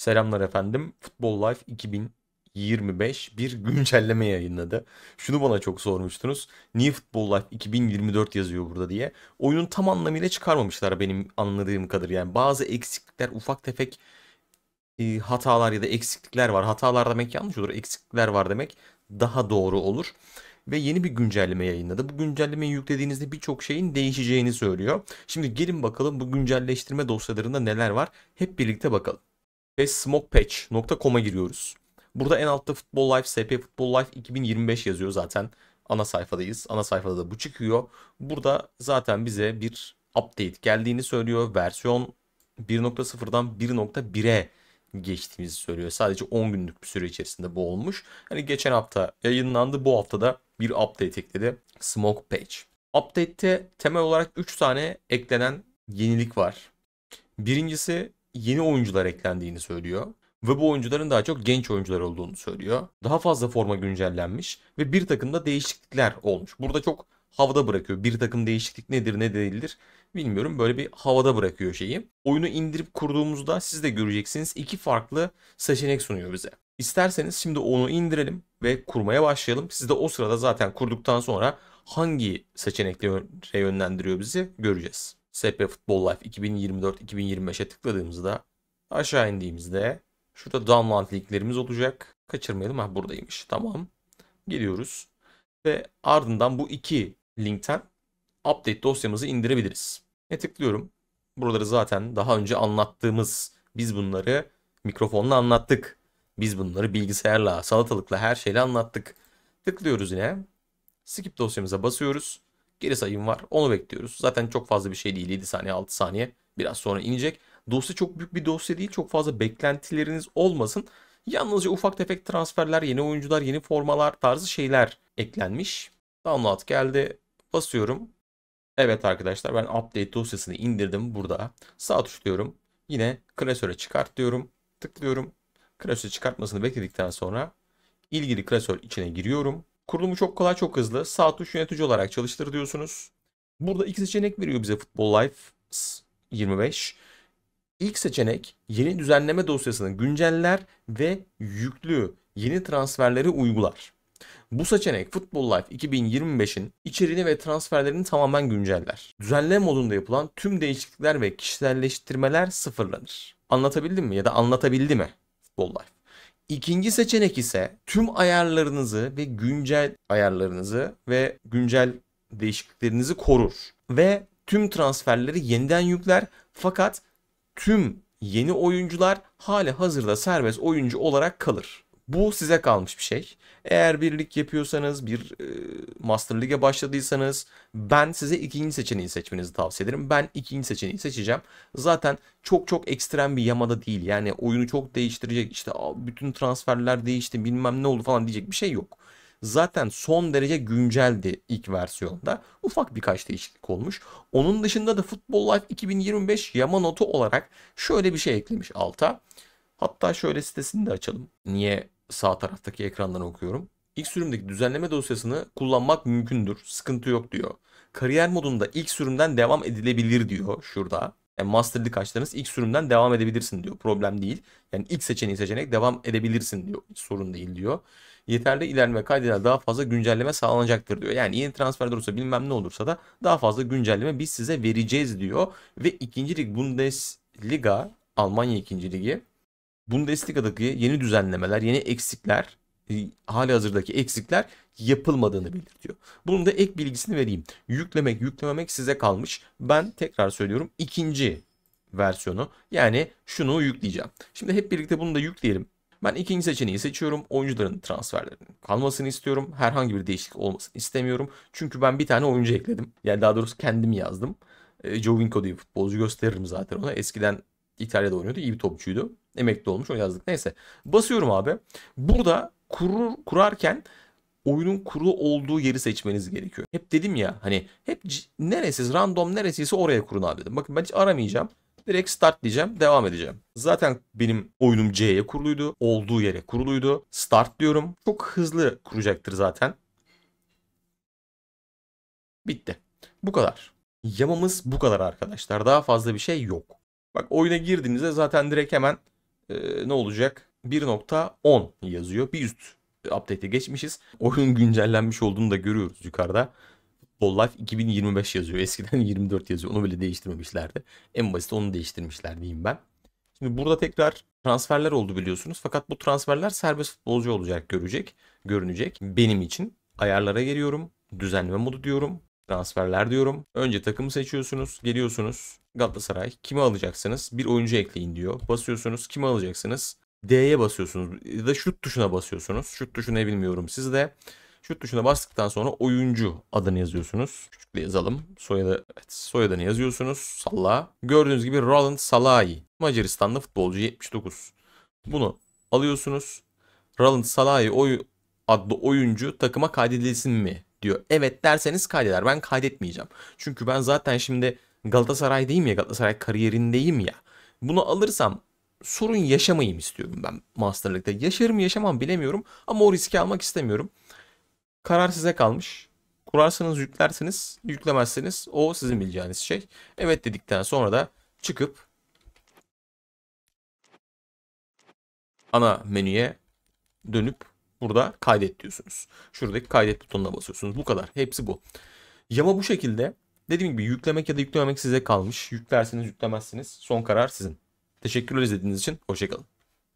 Selamlar efendim. Football Life 2025 bir güncelleme yayınladı. Şunu bana çok sormuştunuz. Niye Football Life 2024 yazıyor burada diye. Oyunun tam anlamıyla çıkarmamışlar benim anladığım kadar. Yani bazı eksiklikler, ufak tefek e, hatalar ya da eksiklikler var. Hatalar demek yanlış olur. Eksiklikler var demek daha doğru olur ve yeni bir güncelleme yayınladı. Bu güncellemeyi yüklediğinizde birçok şeyin değişeceğini söylüyor. Şimdi gelin bakalım bu güncelleştirme dosyalarında neler var. Hep birlikte bakalım ve smokepatch.com'a giriyoruz. Burada en altta Football Life, SP Football Life 2025 yazıyor zaten. Ana sayfadayız. Ana sayfada da bu çıkıyor. Burada zaten bize bir update geldiğini söylüyor. Versiyon 1.0'dan 1.1'e geçtiğimizi söylüyor. Sadece 10 günlük bir süre içerisinde bu olmuş. Hani geçen hafta yayınlandı. Bu hafta da bir update ekledi. Smoke Page. Update'te temel olarak 3 tane eklenen yenilik var. Birincisi yeni oyuncular eklendiğini söylüyor ve bu oyuncuların daha çok genç oyuncular olduğunu söylüyor. Daha fazla forma güncellenmiş ve bir takımda değişiklikler olmuş. Burada çok havada bırakıyor. Bir takım değişiklik nedir ne değildir bilmiyorum. Böyle bir havada bırakıyor şeyi. Oyunu indirip kurduğumuzda siz de göreceksiniz iki farklı seçenek sunuyor bize. İsterseniz şimdi onu indirelim ve kurmaya başlayalım. Siz de o sırada zaten kurduktan sonra hangi seçenekle yönlendiriyor bizi göreceğiz. SP Football Life 2024-2025'e tıkladığımızda aşağı indiğimizde şurada download linklerimiz olacak. Kaçırmayalım. Ha buradaymış. Tamam. Geliyoruz. Ve ardından bu iki linkten update dosyamızı indirebiliriz. E tıklıyorum. Buraları zaten daha önce anlattığımız biz bunları mikrofonla anlattık. Biz bunları bilgisayarla, salatalıkla her şeyle anlattık. Tıklıyoruz yine. Skip dosyamıza basıyoruz. Geri sayım var. Onu bekliyoruz. Zaten çok fazla bir şey değil. 7 saniye 6 saniye biraz sonra inecek. Dosya çok büyük bir dosya değil. Çok fazla beklentileriniz olmasın. Yalnızca ufak tefek transferler, yeni oyuncular, yeni formalar tarzı şeyler eklenmiş. Download geldi. Basıyorum. Evet arkadaşlar ben update dosyasını indirdim burada. Sağ tuşluyorum. Yine klasöre çıkart diyorum. Tıklıyorum. Klasöre çıkartmasını bekledikten sonra ilgili klasör içine giriyorum. Kurulumu çok kolay çok hızlı. Sağ tuş yönetici olarak çalıştır diyorsunuz. Burada iki seçenek veriyor bize Football Life 25. İlk seçenek yeni düzenleme dosyasını günceller ve yüklü yeni transferleri uygular. Bu seçenek Football Life 2025'in içeriğini ve transferlerini tamamen günceller. Düzenleme modunda yapılan tüm değişiklikler ve kişiselleştirmeler sıfırlanır. Anlatabildim mi ya da anlatabildi mi Football Life? İkinci seçenek ise tüm ayarlarınızı ve güncel ayarlarınızı ve güncel değişikliklerinizi korur ve tüm transferleri yeniden yükler fakat tüm yeni oyuncular hali hazırda serbest oyuncu olarak kalır. Bu size kalmış bir şey. Eğer bir lig yapıyorsanız, bir e, Master Lig'e başladıysanız ben size ikinci seçeneği seçmenizi tavsiye ederim. Ben ikinci seçeneği seçeceğim. Zaten çok çok ekstrem bir yamada değil. Yani oyunu çok değiştirecek işte bütün transferler değişti bilmem ne oldu falan diyecek bir şey yok. Zaten son derece günceldi ilk versiyonda. Ufak birkaç değişiklik olmuş. Onun dışında da Football Life 2025 yama notu olarak şöyle bir şey eklemiş alta. Hatta şöyle sitesini de açalım. Niye sağ taraftaki ekrandan okuyorum. İlk sürümdeki düzenleme dosyasını kullanmak mümkündür. Sıkıntı yok diyor. Kariyer modunda ilk sürümden devam edilebilir diyor şurada. Yani master'lık açtığınız ilk sürümden devam edebilirsin diyor. Problem değil. Yani ilk seçeneği seçenek devam edebilirsin diyor. Sorun değil diyor. Yeterli ilerleme kaydıyla daha fazla güncelleme sağlanacaktır diyor. Yani yeni transfer olursa bilmem ne olursa da daha fazla güncelleme biz size vereceğiz diyor. Ve ikinci lig Bundesliga Almanya ikinci ligi Bundesliga'daki yeni düzenlemeler, yeni eksikler, e, hali hazırdaki eksikler yapılmadığını belirtiyor. Bunun da ek bilgisini vereyim. Yüklemek, yüklememek size kalmış. Ben tekrar söylüyorum ikinci versiyonu. Yani şunu yükleyeceğim. Şimdi hep birlikte bunu da yükleyelim. Ben ikinci seçeneği seçiyorum. Oyuncuların transferlerinin kalmasını istiyorum. Herhangi bir değişiklik olmasını istemiyorum. Çünkü ben bir tane oyuncu ekledim. Yani daha doğrusu kendim yazdım. E, Jovinko diye futbolcu gösteririm zaten ona. Eskiden İtalya'da oynuyordu. İyi bir topçuydu. Emekli olmuş o yazdık. Neyse. Basıyorum abi. Burada kurur, kurarken oyunun kuru olduğu yeri seçmeniz gerekiyor. Hep dedim ya hani hep neresiz random neresiyse oraya kurun abi dedim. Bakın ben hiç aramayacağım. Direkt start diyeceğim. Devam edeceğim. Zaten benim oyunum C'ye kuruluydu. Olduğu yere kuruluydu. Start diyorum. Çok hızlı kuracaktır zaten. Bitti. Bu kadar. Yamamız bu kadar arkadaşlar. Daha fazla bir şey yok. Bak oyuna girdiğinizde zaten direkt hemen e, ne olacak? 1.10 yazıyor. Bir üst update'e geçmişiz. Oyun güncellenmiş olduğunu da görüyoruz yukarıda. Football Life 2025 yazıyor. Eskiden 24 yazıyor. Onu bile değiştirmemişlerdi. En basit onu değiştirmişler diyeyim ben. Şimdi burada tekrar transferler oldu biliyorsunuz. Fakat bu transferler serbest futbolcu olacak görecek, görünecek benim için. Ayarlara geliyorum. Düzenleme modu diyorum. Transferler diyorum. Önce takımı seçiyorsunuz. Geliyorsunuz. Galatasaray kimi alacaksınız? Bir oyuncu ekleyin diyor. Basıyorsunuz kimi alacaksınız? D'ye basıyorsunuz ya da şut tuşuna basıyorsunuz. Şut tuşu ne bilmiyorum Siz de Şut tuşuna bastıktan sonra oyuncu adını yazıyorsunuz. Küçükle yazalım. Soyadı, evet, soyadını yazıyorsunuz. Salla. Gördüğünüz gibi Roland Salahi. Macaristanlı futbolcu 79. Bunu alıyorsunuz. Roland Salahi oy adlı oyuncu takıma kaydedilsin mi diyor. Evet derseniz kaydeder. Ben kaydetmeyeceğim. Çünkü ben zaten şimdi Galatasaray'dayım ya Galatasaray kariyerindeyim ya. Bunu alırsam sorun yaşamayayım istiyorum ben masterlikte. League'de. Yaşarım yaşamam bilemiyorum ama o riski almak istemiyorum. Karar size kalmış. Kurarsanız yüklersiniz, yüklemezseniz o sizin bileceğiniz şey. Evet dedikten sonra da çıkıp ana menüye dönüp burada kaydet diyorsunuz. Şuradaki kaydet butonuna basıyorsunuz. Bu kadar. Hepsi bu. Yama bu şekilde Dediğim gibi yüklemek ya da yüklememek size kalmış. Yüklersiniz yüklemezsiniz. Son karar sizin. Teşekkürler izlediğiniz için. Hoşçakalın.